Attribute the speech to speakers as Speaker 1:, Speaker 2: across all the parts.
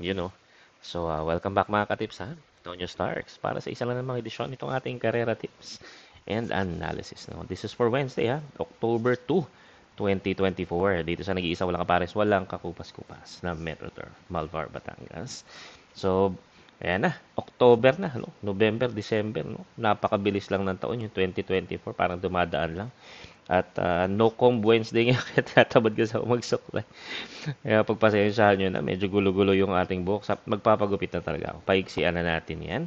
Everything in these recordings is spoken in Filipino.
Speaker 1: You know. So, uh, welcome back mga ka-tips ha. Tonyo Starks para sa isa lang namang edisyon nitong ating Karera Tips and Analysis. No? This is for Wednesday ha, October 2, 2024. Dito sa nag-iisa walang kapares, walang kakupas-kupas na MetroTurf, Malvar, Batangas. So, Ayan na, October na, no? November, December, no? Napakabilis lang ng taon yung 2024, parang dumadaan lang. At uh, no comb Wednesday nga, kaya tinatamad ka sa umagsuklay. kaya pagpasensyahan nyo na, medyo gulo-gulo yung ating box. Magpapagupit na talaga ako. Paigsian na natin yan.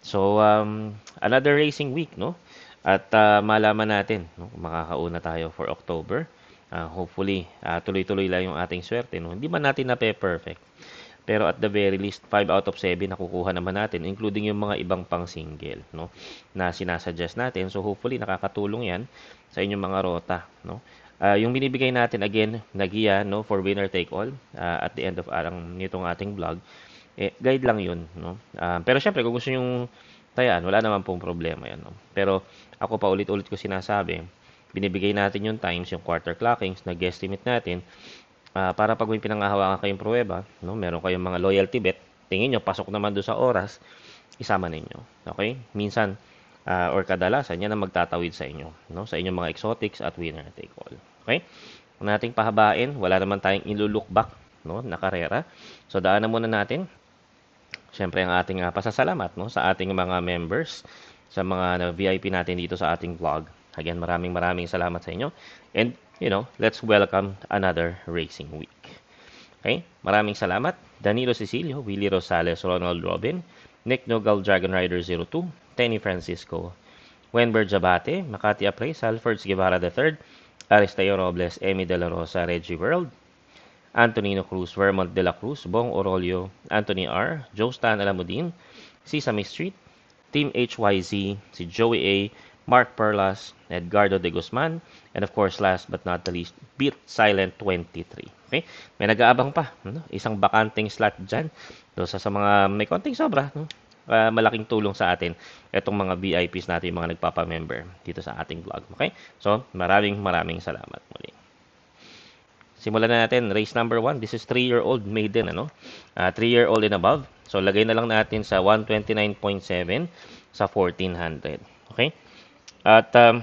Speaker 1: So, um, another racing week, no? At uh, malaman natin no, kung makakauna tayo for October. Uh, hopefully, uh, tuloy-tuloy lang yung ating swerte. No? Hindi man natin na perfect pero at the very least, 5 out of 7 nakukuha naman natin, including yung mga ibang pang single, no? Na sinasuggest natin. So hopefully, nakakatulong yan sa inyong mga rota, no? Uh, yung binibigay natin, again, nagiya, no? For winner take all uh, at the end of arang nitong ating vlog. Eh, guide lang yun, no? Uh, pero syempre, kung gusto nyong tayaan, wala naman pong problema yan, no? Pero ako pa ulit-ulit ko sinasabi, binibigay natin yung times, yung quarter clockings na guesstimate natin, uh, para pag may pinangahawakan kayong pruweba, no, meron kayong mga loyalty bet, tingin nyo, pasok naman doon sa oras, isama ninyo. Okay? Minsan, uh, or kadalasan, yan ang magtatawid sa inyo. No? Sa inyong mga exotics at winner take all. Okay? Huwag nating pahabain. Wala naman tayong ilulook back no, na karera. So, na muna natin. Siyempre, ang ating uh, pasasalamat no, sa ating mga members, sa mga na VIP natin dito sa ating vlog. Again, maraming maraming salamat sa inyo. And, you know, let's welcome another racing week. Okay? Maraming salamat. Danilo Cecilio, Willie Rosales, Ronald Robin, Nick Nogal, Dragon Rider 02, Tenny Francisco, Wenber Jabate, Makati Apres, Alfred Guevara III, Aristeo Robles, Emi De La Rosa, Reggie World, Antonino Cruz, Vermont De La Cruz, Bong Orolio, Anthony R., Joe Stan Alamudin, Sesame Street, Team HYZ, si Joey A., Mark Perlas, Edgardo de Guzman, and of course, last but not the least, Beat Silent 23. Okay? May nag-aabang pa. No? Isang bakanting slot dyan. Doon So, sa mga may konting sobra, no? uh, malaking tulong sa atin itong mga VIPs natin, yung mga nagpapamember dito sa ating vlog. Okay? So, maraming maraming salamat muli. Simulan na natin, race number 1. This is 3-year-old maiden, ano? 3-year-old ah, uh, and above. So, lagay na lang natin sa 129.7 sa 1400. Okay? At um,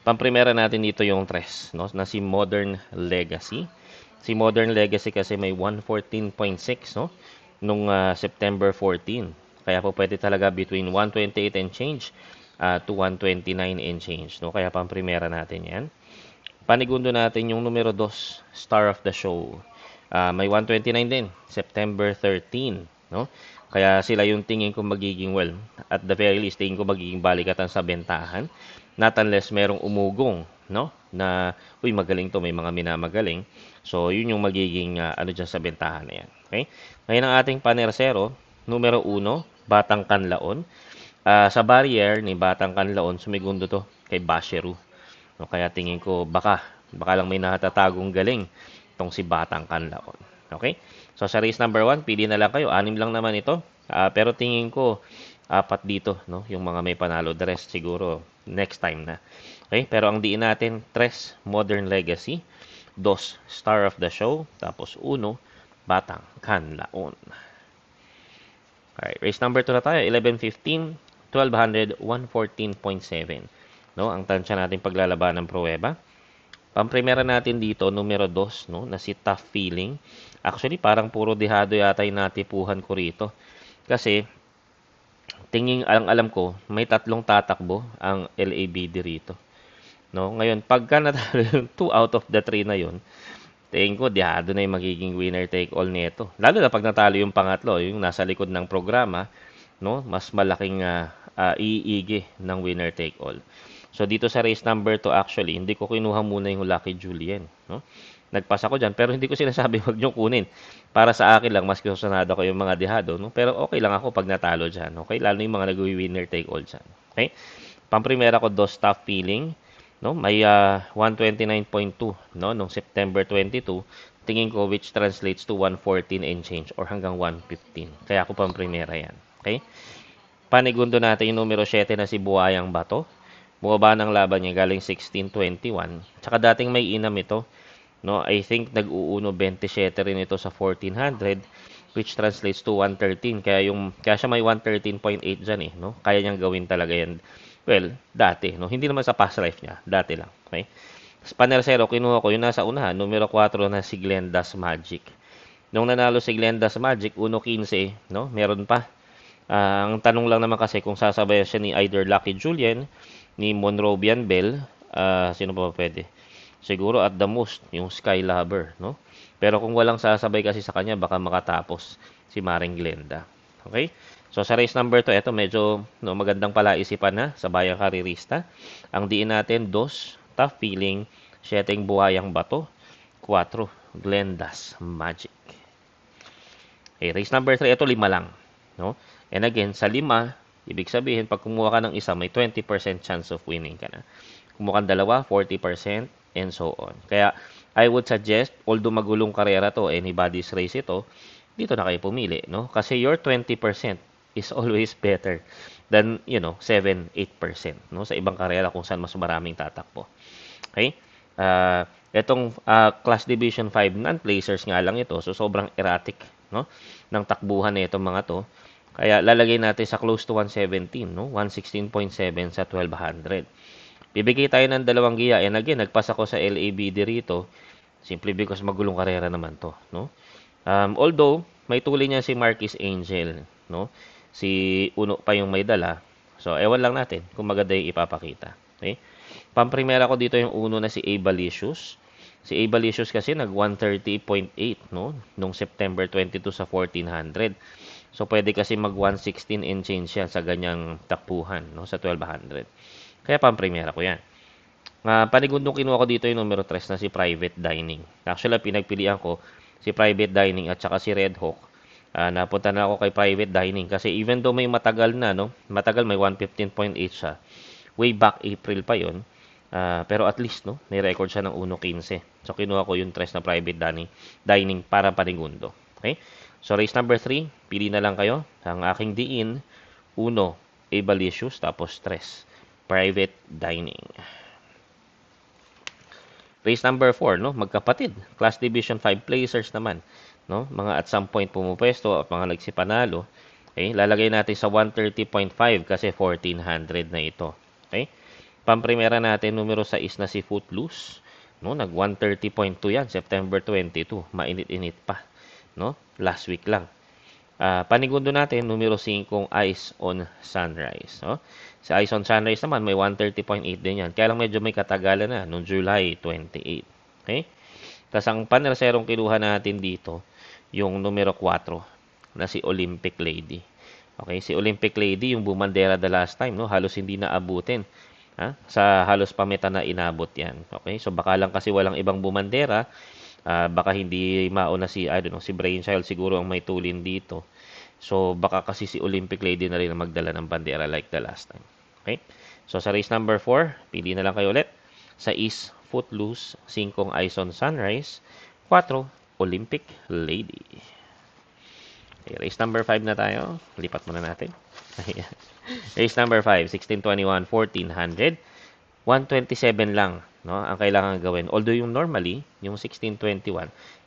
Speaker 1: pamprimera natin dito yung 3, no? na si Modern Legacy. Si Modern Legacy kasi may 114.6 no? nung uh, September 14. Kaya po pwede talaga between 128 and change uh, to 129 and change. No? Kaya pamprimera natin yan. Panigundo natin yung numero 2, Star of the Show. Uh, may 129 din, September 13. No? Kaya sila yung tingin ko magiging, well, at the very least, tingin ko magiging balikatan sa bentahan. Not unless merong umugong, no? Na, uy, magaling to, may mga minamagaling. So, yun yung magiging, uh, ano diyan sa bentahan na yan. Okay? Ngayon ang ating panersero, numero 1, Batang Kanlaon. Uh, ah, sa barrier ni Batang Kanlaon, sumigundo to kay Basheru. No, kaya tingin ko, baka, baka lang may nahatatagong galing tong si Batang Kanlaon. Okay? So, sa race number 1, pili na lang kayo. Anim lang naman ito. Uh, pero tingin ko, apat dito, no? Yung mga may panalo. The rest siguro, next time na. Okay? Pero ang diin natin, tres, Modern Legacy. Dos, Star of the Show. Tapos uno, Batang Kanlaon. Alright, race number 2 na tayo. 11.15, 1200, 114.7. No, ang tansya natin paglalaban ng pruweba. Pamprimera natin dito, numero 2, no? na si Tough Feeling. Actually, parang puro dehado yata yung natipuhan ko rito. Kasi, tingin ang alam ko, may tatlong tatakbo ang LAB dito. No? Ngayon, pagka natalo yung 2 out of the 3 na yon tingin ko, dehado na yung magiging winner take all nito. Lalo na pag natalo yung pangatlo, yung nasa likod ng programa, no? mas malaking uh, uh, iigi ng winner take all. So dito sa race number 2 actually, hindi ko kinuha muna yung Lucky Julian, no? Nagpasa ko diyan pero hindi ko sinasabi wag niyo kunin. Para sa akin lang mas kusunado ko yung mga dehado, no? Pero okay lang ako pag natalo diyan, okay? Lalo yung mga nagwi-winner take all diyan. Okay? Pamprimera ko dos tough feeling, no? May uh, ah, 129.2, no? Nung September 22, tingin ko which translates to 114 and change or hanggang 115. Kaya ako pang yan. Okay? Panigundo natin yung numero 7 na si Buhayang Bato bumaba ng laban niya galing 1621. Tsaka dating may inam ito. No, I think nag-uuno 27 rin ito sa 1400 which translates to 113. Kaya yung kaya siya may 113.8 diyan eh, no? Kaya niyang gawin talaga 'yan. Well, dati, no? Hindi naman sa past life niya, dati lang, okay? Sa panel 0, kinuha ko yung nasa unahan, numero 4 na si Glenda's Magic. Nung nanalo si Glenda's Magic, 1.15, no? Meron pa. Uh, ang tanong lang naman kasi kung sasabay siya ni either Lucky Julian ni Monrovian Bell, uh, sino pa pwede? Siguro at the most, yung Sky Lover, no? Pero kung walang sasabay kasi sa kanya, baka makatapos si Maring Glenda. Okay? So sa race number 2, ito medyo no, magandang palaisipan na sa bayang karirista. Ang diin natin, 2, Tough Feeling, seteng Buhayang Bato, 4, Glenda's Magic. Okay, race number 3, ito lima lang. No? And again, sa lima, Ibig sabihin, pag kumuha ka ng isa, may 20% chance of winning ka na. Kumuha ka ng dalawa, 40%, and so on. Kaya, I would suggest, although magulong karera to, anybody's race ito, dito na kayo pumili, no? Kasi your 20% is always better than, you know, 7, 8%, no? Sa ibang karera kung saan mas maraming tatakbo. Okay? Uh, ah, itong uh, ah, class division 5 non-placers nga lang ito, so sobrang erratic, no? Ng takbuhan na itong mga to. Kaya lalagay natin sa close to 117, no? 116.7 sa 1200. Bibigay tayo ng dalawang giya. And again, nagpasa ko sa LABD dito. simply because magulong karera naman to, no? Um, although, may tuloy niya si Marquis Angel, no? Si Uno pa yung may dala. So, ewan lang natin kung maganda yung ipapakita. Okay? Pamprimera ko dito yung uno na si Abalicious. Si Abalicious kasi nag 130.8 no nung September 22 sa 1400. So pwede kasi mag 116 and change yan sa ganyang takpuhan no, sa 1200. Kaya pang pampremyera ko yan. Uh, ah, paligod kinuha ko dito yung numero 3 na si private dining. Actually, pinagpilian ko si private dining at saka si Red Hawk. Uh, napunta na ako kay private dining kasi even though may matagal na, no, matagal may 115.8 siya. Way back April pa yon. Uh, ah, pero at least, no, ni-record siya ng 1.15. So, kinuha ko yung 3 na private dining, dining para panigundo. Okay? So, race number 3, pili na lang kayo. Ang aking diin, uno, abalicious, tapos 3, Private dining. Race number 4, no? Magkapatid. Class Division 5 placers naman. No? Mga at some point pumupwesto at mga nagsipanalo. Okay? Lalagay natin sa 130.5 kasi 1400 na ito. Okay? Pamprimera natin, numero 6 na si Footloose. No? Nag 130.2 yan, September 22. Mainit-init pa no? Last week lang. Uh, panigundo natin, numero 5 Eyes on Sunrise. No? Sa Eyes on Sunrise naman, may 130.8 din yan. Kaya lang medyo may katagalan na, noong July 28. Okay? Tapos ang panraserong kinuha natin dito, yung numero 4 na si Olympic Lady. Okay, si Olympic Lady, yung bumandera the last time, no? halos hindi na abutin. Ha? Sa halos pameta na inabot yan. Okay, so baka lang kasi walang ibang bumandera, Uh, baka hindi mauna si, I don't know, si Brainchild siguro ang may tulin dito. So, baka kasi si Olympic Lady na rin ang magdala ng bandera like the last time. Okay? So, sa race number 4, pili na lang kayo ulit. Sa East, Footloose, 5 Ison Sunrise, 4 Olympic Lady. Okay, race number 5 na tayo. Lipat muna natin. race number 5, 1621, 1400. 127 lang no? Ang kailangan gawin. Although yung normally, yung 1621,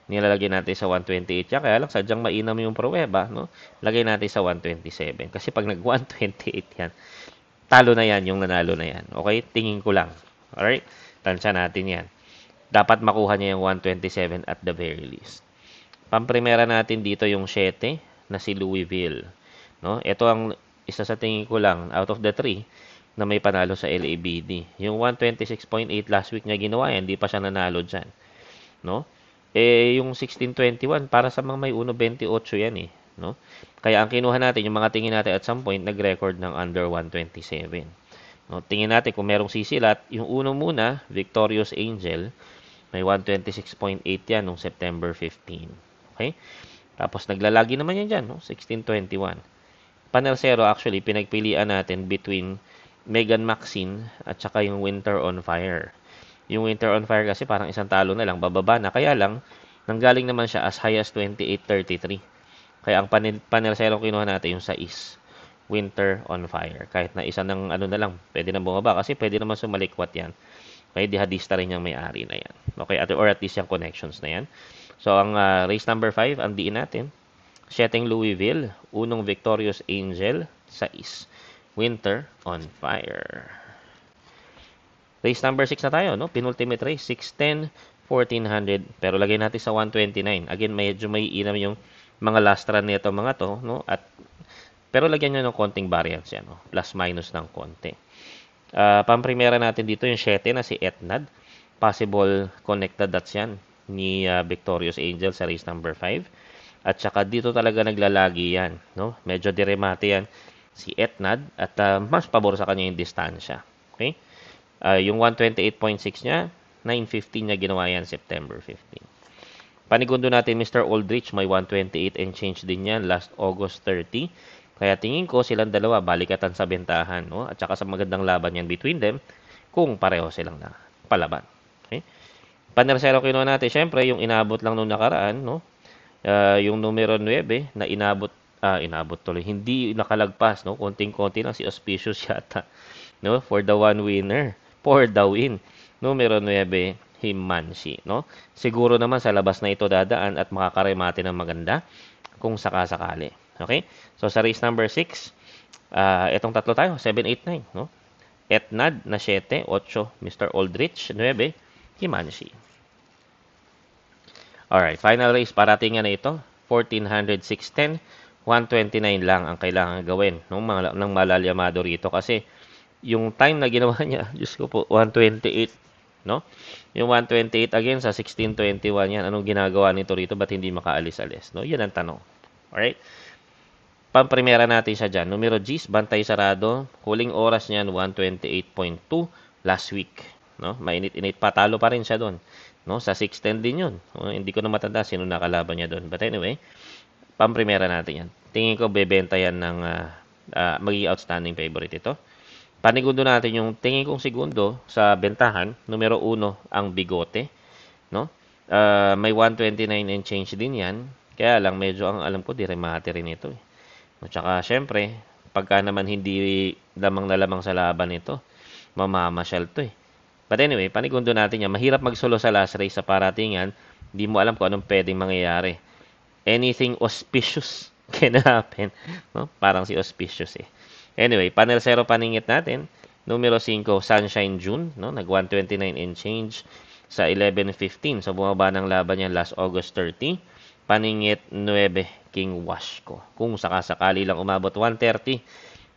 Speaker 1: nilalagay natin sa 128 yan. Kaya lang, sadyang mainam yung pruweba, no? Lagay natin sa 127. Kasi pag nag-128 yan, talo na yan yung nanalo na yan. Okay? Tingin ko lang. Alright? Tansya natin yan. Dapat makuha niya yung 127 at the very least. Pamprimera natin dito yung 7 na si Louisville. No? Ito ang isa sa tingin ko lang out of the 3 na may panalo sa LABD. Yung 126.8 last week niya ginawa eh, hindi pa siya nanalo dyan. No? Eh, yung 1621, para sa mga may 1.28 yan eh. No? Kaya ang kinuha natin, yung mga tingin natin at some point, nag-record ng under 127. No? Tingin natin kung merong sisilat, yung uno muna, Victorious Angel, may 126.8 yan nung September 15. Okay? Tapos naglalagi naman yan dyan, no? 1621. Panel 0 actually, pinagpilian natin between Megan Maxine at saka yung Winter on Fire. Yung Winter on Fire kasi parang isang talo na lang, bababa na. Kaya lang, nanggaling naman siya as high as 28.33. Kaya ang panel, panel selong kinuha natin yung sa is Winter on Fire. Kahit na isa ng ano na lang, pwede na bumaba kasi pwede naman sumalikwat yan. Okay, dihadista rin yung may-ari na yan. Okay, at, or at least yung connections na yan. So, ang uh, race number 5, ang diin natin. Sheting Louisville, unong Victorious Angel, sa is Winter on Fire. Race number 6 na tayo, no? Penultimate race, 610, 1400. Pero lagay natin sa 129. Again, medyo may inam yung mga last run nito mga to, no? At pero lagyan niyo ng konting variance yan, no? Plus minus ng konti. Uh, ah, pamprimera natin dito yung 7 na si Etnad. Possible connected dots yan ni uh, Victorious Angel sa race number 5. At saka dito talaga naglalagi yan, no? Medyo diremate yan si Etnad at uh, mas pabor sa kanya yung distansya. Okay? Uh, yung 128.6 niya, 9.15 niya ginawa yan September 15. Panigundo natin Mr. Aldrich may 128 and change din yan last August 30. Kaya tingin ko silang dalawa balikatan sa bentahan no? at saka sa magandang laban yan between them kung pareho silang na palaban. Okay? Panersero kinuha natin, syempre yung inabot lang nung nakaraan, no? Uh, yung numero 9 na inabot ah, inabot tuloy. Hindi nakalagpas, no? Konting-konti lang si Auspicious yata, no? For the one winner, for the win. Numero 9, Himanshi, no? Siguro naman sa labas na ito dadaan at makakaremate ng maganda kung sakasakali. Okay? So sa race number 6, uh, ah, itong tatlo tayo, 7, 8, 9, no? Etnad na 7, 8, Mr. Aldrich, 9, Himanshi. All right, final race, parating nga na ito, 1400, 610, 129 lang ang kailangan gawin ng mga ng malalyamado rito kasi yung time na ginawa niya, Diyos ko po, 128, no? Yung 128 again sa 1621 yan, anong ginagawa nito rito ba't hindi makaalis-alis, no? Yan ang tanong. Alright? Pamprimera natin siya dyan. Numero G's, bantay sarado. Huling oras niyan, 128.2 last week. No? Mainit-init pa. Talo pa rin siya doon. No? Sa 610 din yun. No? Oh, hindi ko na matanda sino nakalaban niya doon. But anyway, pamprimera natin yan tingin ko bebenta yan ng uh, uh, magiging outstanding favorite ito. Panigundo natin yung tingin kong segundo sa bentahan, numero 1 ang Bigote, no? Uh, may 129 and change din yan. Kaya lang medyo ang alam ko diremate rin ito. Eh. At saka syempre, pagka naman hindi lamang na lamang sa laban ito, mamamasyal to eh. But anyway, panigundo natin yan. Mahirap magsolo sa last race sa paratingan. Hindi mo alam kung anong pwedeng mangyayari. Anything auspicious can happen. No? Parang si auspicious eh. Anyway, panel 0 paningit natin. Numero 5, Sunshine June. No? Nag 129 and change sa 11.15. So, bumaba ng laban niya last August 30. Paningit 9, King Washko. Kung sakasakali lang umabot 130,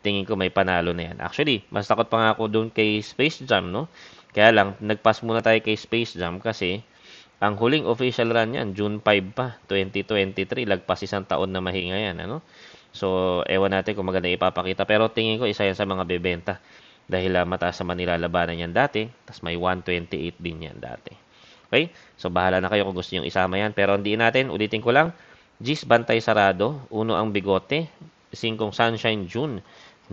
Speaker 1: tingin ko may panalo na yan. Actually, mas takot pa nga ako doon kay Space Jam, no? Kaya lang, nagpas muna tayo kay Space Jam kasi ang huling official run yan, June 5 pa, 2023. Lagpas isang taon na mahinga yan. Ano? So, ewan natin kung maganda ipapakita. Pero tingin ko, isa yan sa mga bebenta. Dahil uh, mataas naman nilalabanan yan dati. Tapos may 128 din yan dati. Okay? So, bahala na kayo kung gusto nyo isama yan. Pero hindi natin, ulitin ko lang. Gis Bantay Sarado, Uno ang Bigote, Singkong Sunshine June,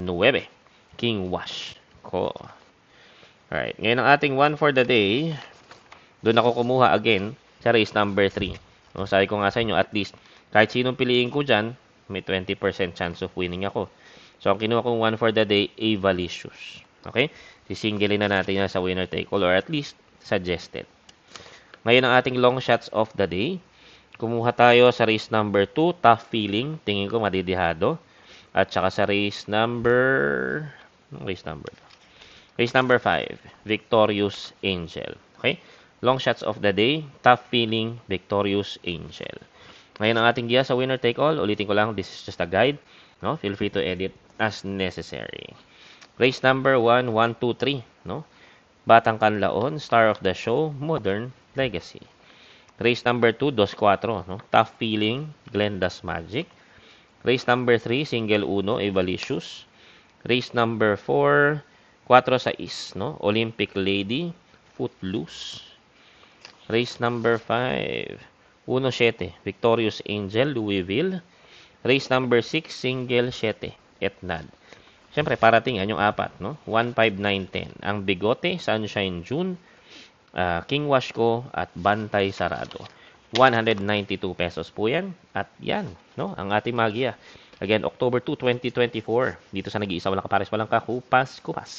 Speaker 1: 9, King Wash. Ko. Alright, ngayon ang ating one for the day. Doon ako kumuha again sa race number 3. No, sabi ko nga sa inyo, at least, kahit sinong piliin ko dyan, may 20% chance of winning ako. So, ang kinuha kong one for the day, Avalicious. Okay? Sisingilin na natin yan sa winner take all or at least suggested. Ngayon ang ating long shots of the day. Kumuha tayo sa race number 2, tough feeling. Tingin ko madidihado. At saka sa race number... Race number. Race number 5, Victorious Angel. Okay? Long shots of the day, tough feeling, victorious angel. Ngayon ang ating giya sa winner take all. Ulitin ko lang, this is just a guide. No? Feel free to edit as necessary. Race number 1, 1, 2, 3. No? Batang Kanlaon, Star of the Show, Modern Legacy. Race number 2, Dos Cuatro. No? Tough Feeling, Glenda's Magic. Race number 3, Single Uno, Evalicious. Race number 4, 4 sa is, no? Olympic Lady, Footloose. Race number 5, 1-7, Victorious Angel, Louisville. Race number 6, Single 7, Etnad. Siyempre, parating yan yung apat, no? 1, 5, 9, 10. Ang Bigote, Sunshine June, uh, King Washko, at Bantay Sarado. 192 pesos po yan. At yan, no? Ang ating magia. Again, October 2, 2024. Dito sa nag-iisa walang kapares, walang kakupas, kupas. kupas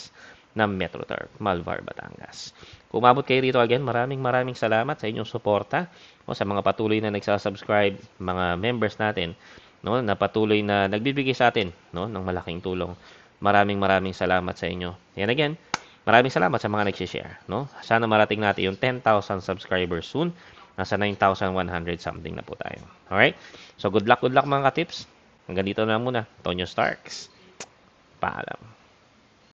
Speaker 1: ng MetroTurf, Malvar, Batangas. Kung umabot kayo rito again, maraming maraming salamat sa inyong suporta o sa mga patuloy na nagsasubscribe, mga members natin no, na patuloy na nagbibigay sa atin no, ng malaking tulong. Maraming maraming salamat sa inyo. And again, maraming salamat sa mga nagsishare. No? Sana marating natin yung 10,000 subscribers soon. Nasa 9,100 something na po tayo. Alright? So good luck, good luck mga katips. Hanggang dito na muna. Tonyo Starks. Paalam.